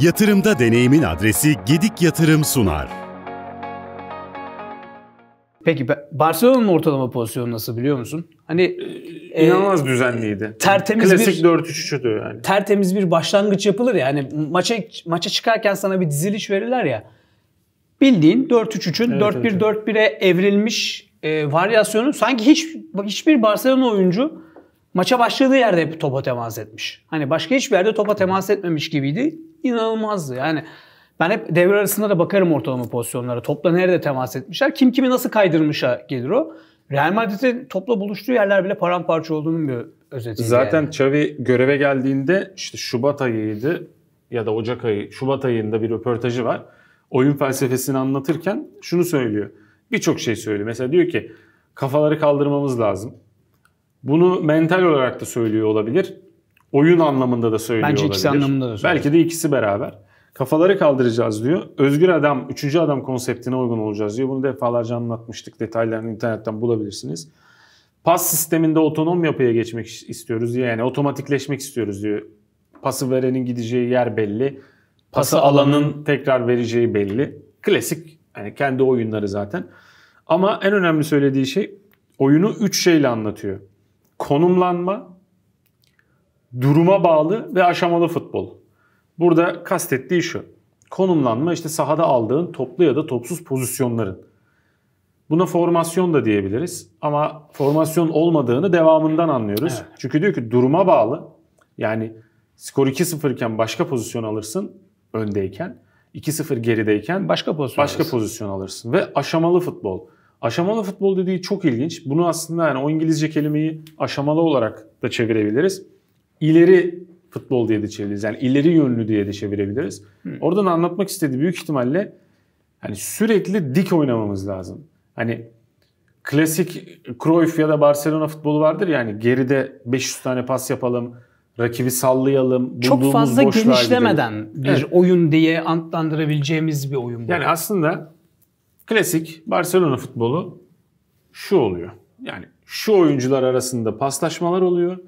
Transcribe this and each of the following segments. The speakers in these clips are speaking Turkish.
Yatırımda deneyimin adresi Gedik Yatırım sunar. Peki Barcelona'nın ortalama pozisyonu nasıl biliyor musun? Hani ee, inanılmaz e, düzenliydi. Tertemiz Klasik bir 4-3-3'tü yani. Tertemiz bir başlangıç yapılır ya. Hani maça maça çıkarken sana bir diziliş verirler ya. Bildiğin 4-3-3'ün evet, 4-1-4-1'e evrilmiş e, varyasyonu sanki hiç hiçbir Barcelona oyuncu maça başladığı yerde hep topa temas etmiş. Hani başka hiçbir yerde topa temas etmemiş gibiydi inanılmazdı. Yani ben hep devre arasında da bakarım ortalama pozisyonlara. Topla nerede temas etmişler, kim kimi nasıl kaydırmışa gelir o. Real Madrid'in topla buluştuğu yerler bile paramparça olduğunun bir özeti. Zaten yani. Xavi göreve geldiğinde işte Şubat ayıydı ya da Ocak ayı, Şubat ayında bir röportajı var. Oyun felsefesini anlatırken şunu söylüyor. Birçok şey söylüyor. Mesela diyor ki kafaları kaldırmamız lazım. Bunu mental olarak da söylüyor olabilir. Oyun anlamında da söylüyor Bence olabilir. ikisi anlamında da söylüyor. Belki de ikisi beraber. Kafaları kaldıracağız diyor. Özgür adam, üçüncü adam konseptine uygun olacağız diyor. Bunu defalarca anlatmıştık. Detaylarını internetten bulabilirsiniz. Pas sisteminde otonom yapıya geçmek istiyoruz diyor. Yani otomatikleşmek istiyoruz diyor. Pası verenin gideceği yer belli. Pası alanın tekrar vereceği belli. Klasik yani kendi oyunları zaten. Ama en önemli söylediği şey oyunu üç şeyle anlatıyor. Konumlanma, duruma bağlı ve aşamalı futbol. Burada kastettiği şu. Konumlanma işte sahada aldığın toplu ya da topsuz pozisyonların. Buna formasyon da diyebiliriz ama formasyon olmadığını devamından anlıyoruz. Evet. Çünkü diyor ki duruma bağlı. Yani skor 2-0 iken başka pozisyon alırsın öndeyken. 2-0 gerideyken başka pozisyon başka alırsın. pozisyon alırsın ve aşamalı futbol. Aşamalı futbol dediği çok ilginç. Bunu aslında yani o İngilizce kelimeyi aşamalı olarak da çevirebiliriz ileri futbol diye de çeviririz. Yani ileri yönlü diye de çevirebiliriz. Hı. Oradan anlatmak istediği büyük ihtimalle hani sürekli dik oynamamız lazım. Hani klasik Cruyff ya da Barcelona futbolu vardır yani geride 500 tane pas yapalım, rakibi sallayalım. Çok fazla genişlemeden gidelim. bir evet. oyun diye antlandırabileceğimiz bir oyun bu. Yani aslında klasik Barcelona futbolu şu oluyor. Yani şu oyuncular arasında paslaşmalar oluyor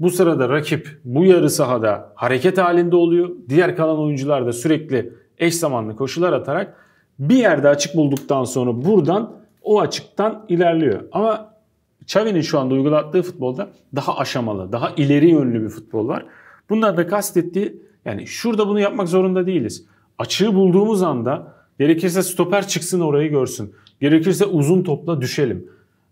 bu sırada rakip bu yarı sahada hareket halinde oluyor. Diğer kalan oyuncular da sürekli eş zamanlı koşular atarak bir yerde açık bulduktan sonra buradan o açıktan ilerliyor. Ama Xavi'nin şu anda uygulattığı futbolda daha aşamalı, daha ileri yönlü bir futbol var. Bunlar da kastettiği yani şurada bunu yapmak zorunda değiliz. Açığı bulduğumuz anda gerekirse stoper çıksın orayı görsün. Gerekirse uzun topla düşelim.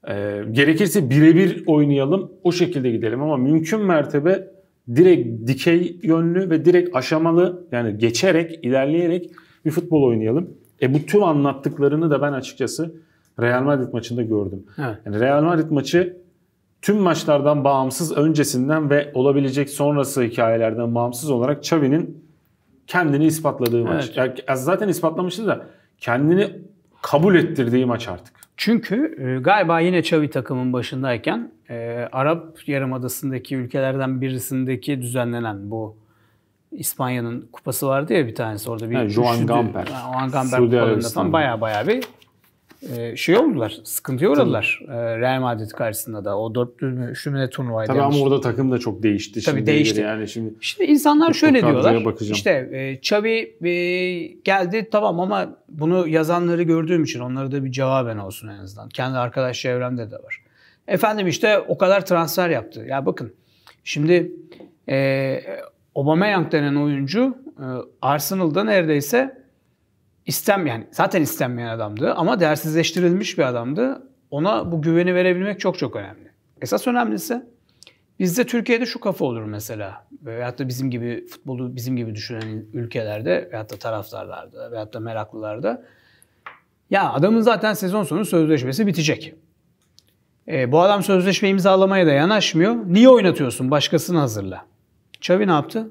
E, gerekirse birebir oynayalım, o şekilde gidelim ama mümkün mertebe direkt dikey yönlü ve direkt aşamalı yani geçerek, ilerleyerek bir futbol oynayalım. E bu tüm anlattıklarını da ben açıkçası Real Madrid maçında gördüm. Evet. Yani Real Madrid maçı tüm maçlardan bağımsız öncesinden ve olabilecek sonrası hikayelerden bağımsız olarak Xavi'nin kendini ispatladığı maç. Evet. Yani zaten ispatlamıştı da kendini kabul ettirdiği maç artık. Çünkü e, galiba yine Çavi takımın başındayken e, Arap Yarımadası'ndaki ülkelerden birisindeki düzenlenen bu İspanya'nın kupası vardı ya bir tanesi orada bir yani Juan Gamper. Juan Gamper kupalarında falan baya baya bir ee, şey oldular, sıkıntıya uğradılar Tabii. Ee, Real Madrid karşısında da. O dörtlü mü, üçlü mü ne turnuvaydı? Tabii ama orada takım da çok değişti. Tabii şimdi değişti. Yani şimdi, şimdi insanlar şöyle diyorlar. Bakacağım. İşte e, Xavi e, geldi tamam ama bunu yazanları gördüğüm için onlara da bir cevaben olsun en azından. Kendi arkadaş çevremde de var. Efendim işte o kadar transfer yaptı. Ya bakın şimdi e, Aubameyang denen oyuncu e, Arsenal'da neredeyse istenmeyen, yani zaten istenmeyen adamdı ama değersizleştirilmiş bir adamdı. Ona bu güveni verebilmek çok çok önemli. Esas önemlisi bizde Türkiye'de şu kafa olur mesela. Veyahut da bizim gibi futbolu bizim gibi düşünen ülkelerde veyahut da taraftarlarda veyahut da meraklılarda. Ya adamın zaten sezon sonu sözleşmesi bitecek. E, bu adam sözleşme imzalamaya da yanaşmıyor. Niye oynatıyorsun? Başkasını hazırla. Xavi ne yaptı?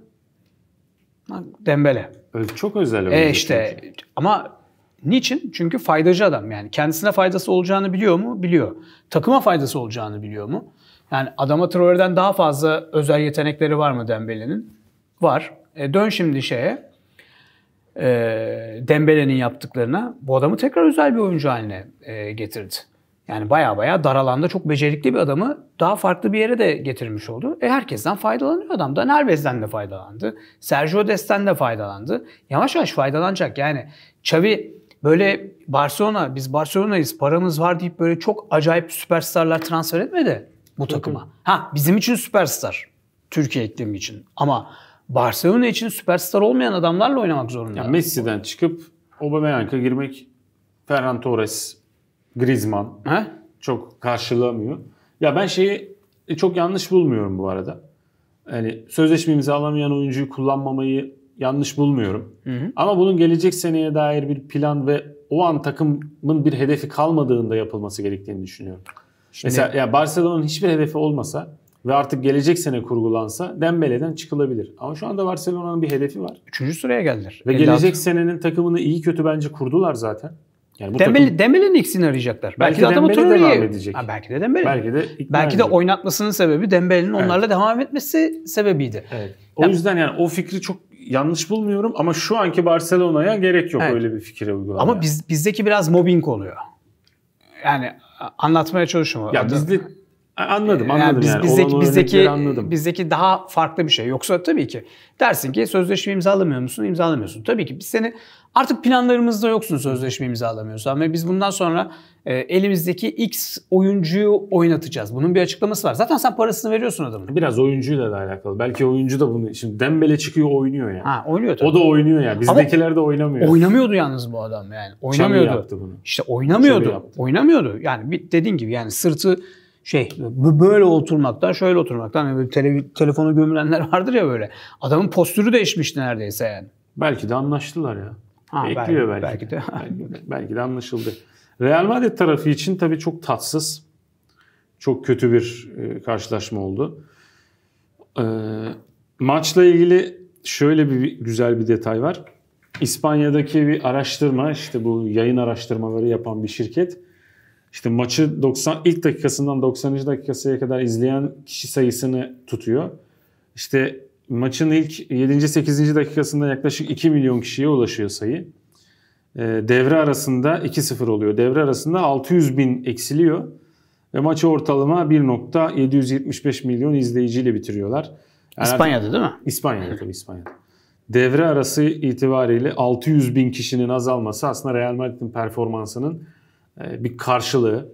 Dembele. Çok özel. E işte çünkü. Şey. ama niçin? Çünkü faydacı adam yani. Kendisine faydası olacağını biliyor mu? Biliyor. Takıma faydası olacağını biliyor mu? Yani Adama Traore'den daha fazla özel yetenekleri var mı Dembele'nin? Var. E dön şimdi şeye. E, Dembele'nin yaptıklarına. Bu adamı tekrar özel bir oyuncu haline e, getirdi. Yani baya baya dar alanda çok becerikli bir adamı daha farklı bir yere de getirmiş oldu. E herkesten faydalanıyor adam. Dan Alves'den de faydalandı. Sergio Des'ten de faydalandı. Yavaş yavaş faydalanacak. Yani Xavi böyle Barcelona, biz Barcelona'yız, paramız var deyip böyle çok acayip süperstarlar transfer etmedi bu takıma. Ha bizim için süperstar. Türkiye iklimi için. Ama Barcelona için süperstar olmayan adamlarla oynamak zorunda. Yani Messi'den çıkıp Aubameyang'a girmek, Ferran Torres Griezmann he? çok karşılamıyor. Ya ben şeyi e, çok yanlış bulmuyorum bu arada. Yani sözleşme imzalamayan oyuncuyu kullanmamayı yanlış bulmuyorum. Hı hı. Ama bunun gelecek seneye dair bir plan ve o an takımın bir hedefi kalmadığında yapılması gerektiğini düşünüyorum. Şimdi... Mesela ya Barcelona'nın hiçbir hedefi olmasa ve artık gelecek sene kurgulansa Dembele'den çıkılabilir. Ama şu anda Barcelona'nın bir hedefi var. Üçüncü sıraya geldiler. Ve 56. gelecek senenin takımını iyi kötü bence kurdular zaten. Yani bu Dembele, takım... Dembele'nin ikisini arayacaklar. Belki, belki de adamı Dembele devam edecek. Ha, belki de Dembele. Belki de Belki de oynatmasının sebebi Dembele'nin evet. onlarla devam etmesi sebebiydi. Evet. O yani, yüzden yani o fikri çok yanlış bulmuyorum ama şu anki Barcelona'ya gerek yok evet. öyle bir fikre uygulamaya. Ama biz bizdeki biraz mobbing oluyor. Yani anlatmaya çalışıyorum. Ya bizde Anladım, ee, anladım yani. Biz, yani. Bizdeki, bizdeki, anladım. bizdeki daha farklı bir şey. Yoksa tabii ki dersin ki sözleşme imzalamıyor musun? İmzalamıyorsun. Tabii ki biz seni artık planlarımızda yoksun sözleşme imzalamıyorsan ve biz bundan sonra e, elimizdeki X oyuncuyu oynatacağız. Bunun bir açıklaması var. Zaten sen parasını veriyorsun adamın. Biraz oyuncuyla da alakalı. Belki oyuncu da bunu şimdi Dembele çıkıyor oynuyor yani. Ha, oynuyor tabii. O da oynuyor yani. Bizdekiler Ama de oynamıyor. Oynamıyordu yalnız bu adam yani. Oynamıyordu. yaptı bunu. İşte oynamıyordu. Oynamıyordu. Yani bir, dediğin gibi yani sırtı şey böyle oturmaktan şöyle oturmaktan yani tele, telefonu gömülenler vardır ya böyle. Adamın postürü değişmişti neredeyse yani. Belki de anlaştılar ya. Ha, Bekliyor belki. Belki de. belki, de, belki de anlaşıldı. Real Madrid tarafı için tabii çok tatsız. Çok kötü bir e, karşılaşma oldu. E, maçla ilgili şöyle bir güzel bir detay var. İspanya'daki bir araştırma işte bu yayın araştırmaları yapan bir şirket işte maçı 90 ilk dakikasından 90. dakikasına kadar izleyen kişi sayısını tutuyor. İşte maçın ilk 7. 8. dakikasında yaklaşık 2 milyon kişiye ulaşıyor sayı. Ee, devre arasında 2-0 oluyor. Devre arasında 600 bin eksiliyor. Ve maçı ortalama 1.775 milyon izleyiciyle bitiriyorlar. Yani İspanya'da değil mi? İspanya'da tabii İspanya'da. Devre arası itibariyle 600 bin kişinin azalması aslında Real Madrid'in performansının ee, bir karşılığı.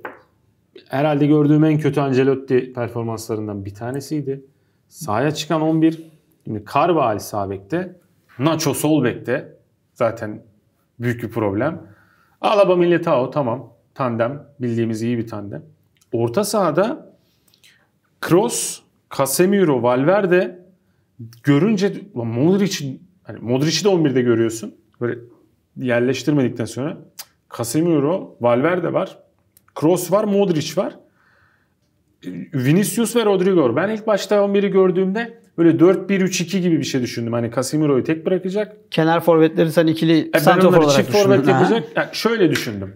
Herhalde gördüğüm en kötü Ancelotti performanslarından bir tanesiydi. Sahaya çıkan 11. Şimdi Carvajal sağ bekte. Nacho sol bekte. Zaten büyük bir problem. Alaba Milletao tamam. Tandem. Bildiğimiz iyi bir tandem. Orta sahada Kroos, Casemiro, Valverde görünce Modric hani Modric'i de 11'de görüyorsun. Böyle yerleştirmedikten sonra Casemiro, Valverde var. Kroos var, Modric var. Vinicius ve Rodrigo. Ben ilk başta 11'i gördüğümde böyle 4-1-3-2 gibi bir şey düşündüm. Hani Casemiro'yu tek bırakacak. Kenar forvetleri sen ikili e, santrafor olarak çift forvet yapacak. Yani şöyle düşündüm.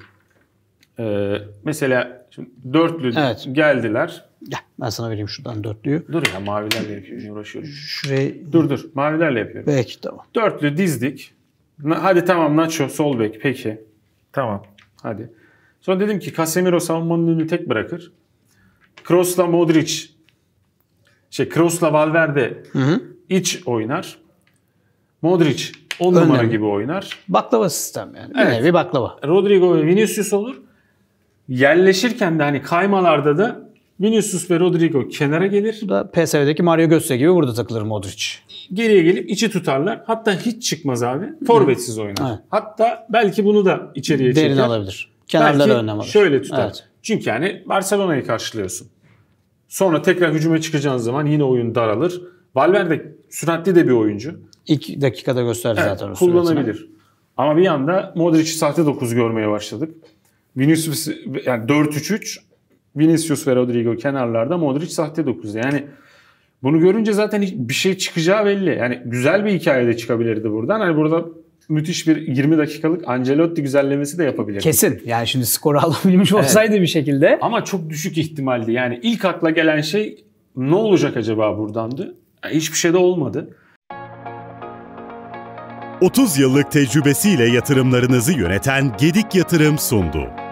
Ee, mesela şimdi dörtlü evet. geldiler. Gel ben sana vereyim şuradan dörtlüyü. Dur ya mavilerle yapıyorum uğraşıyorum. Şurayı... Dur dur mavilerle yapıyorum. Belki tamam. Dörtlü dizdik. Hadi tamam Nacho sol bek peki. Tamam. Hadi. Sonra dedim ki Casemiro savunmanın önünü tek bırakır. Kroos'la Modric şey Kroos'la Valverde hı hı. iç oynar. Modric 10 numara gibi oynar. Baklava sistem yani. Evet. Bir baklava. Rodrigo ve Vinicius olur. Yerleşirken de hani kaymalarda da Vinicius ve Rodrigo kenara gelir. Bu da PSV'deki Mario Götze gibi burada takılır Modric. Geriye gelip içi tutarlar. Hatta hiç çıkmaz abi. Forvetsiz oynar. Evet. Hatta belki bunu da içeriye Derin çeker. Derin alabilir. Kenarları önlem alır. şöyle tutar. Evet. Çünkü yani Barcelona'yı karşılıyorsun. Sonra tekrar hücuma çıkacağın zaman yine oyun daralır. Valverde süratli de bir oyuncu. İlk dakikada gösterdi evet, zaten Kullanabilir. Süretini. Ama bir yanda Modric'i sahte 9 görmeye başladık. Vinicius yani 4-3-3 Vinicius ve Rodrigo kenarlarda Modric sahte 9. Yani bunu görünce zaten bir şey çıkacağı belli. Yani güzel bir hikaye de çıkabilirdi buradan. Hani burada müthiş bir 20 dakikalık Ancelotti güzellemesi de yapabilirdi. Kesin. Yani şimdi skoru alabilmiş olsaydı evet. bir şekilde. Ama çok düşük ihtimaldi. Yani ilk akla gelen şey ne olacak acaba buradandı? Yani hiçbir şey de olmadı. 30 yıllık tecrübesiyle yatırımlarınızı yöneten Gedik Yatırım sundu.